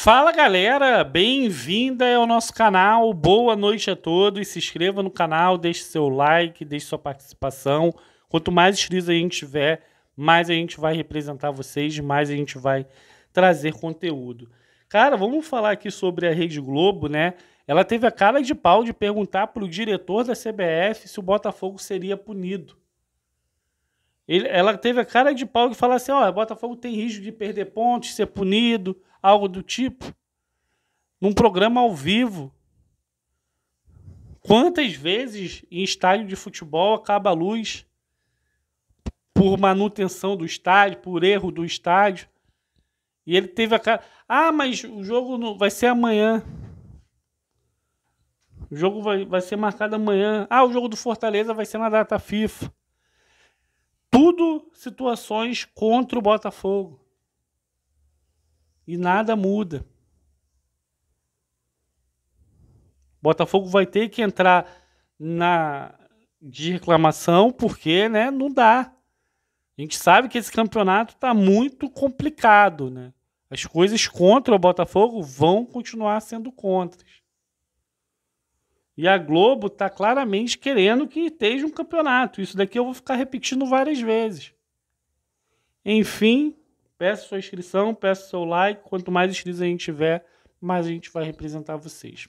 Fala galera, bem-vinda ao nosso canal, boa noite a todos. Se inscreva no canal, deixe seu like, deixe sua participação. Quanto mais inscritos a gente tiver, mais a gente vai representar vocês, mais a gente vai trazer conteúdo. Cara, vamos falar aqui sobre a Rede Globo, né? Ela teve a cara de pau de perguntar para o diretor da CBF se o Botafogo seria punido. Ele, ela teve a cara de pau de falar assim: ó, oh, o Botafogo tem risco de perder pontos, ser punido algo do tipo, num programa ao vivo. Quantas vezes em estádio de futebol acaba a luz por manutenção do estádio, por erro do estádio? E ele teve a cara. Ah, mas o jogo não... vai ser amanhã. O jogo vai, vai ser marcado amanhã. Ah, o jogo do Fortaleza vai ser na data FIFA. Tudo situações contra o Botafogo e nada muda. Botafogo vai ter que entrar na de reclamação porque, né, não dá. A gente sabe que esse campeonato está muito complicado, né? As coisas contra o Botafogo vão continuar sendo contras. E a Globo está claramente querendo que esteja um campeonato. Isso daqui eu vou ficar repetindo várias vezes. Enfim, Peça sua inscrição, peça seu like. Quanto mais inscritos a gente tiver, mais a gente vai representar vocês.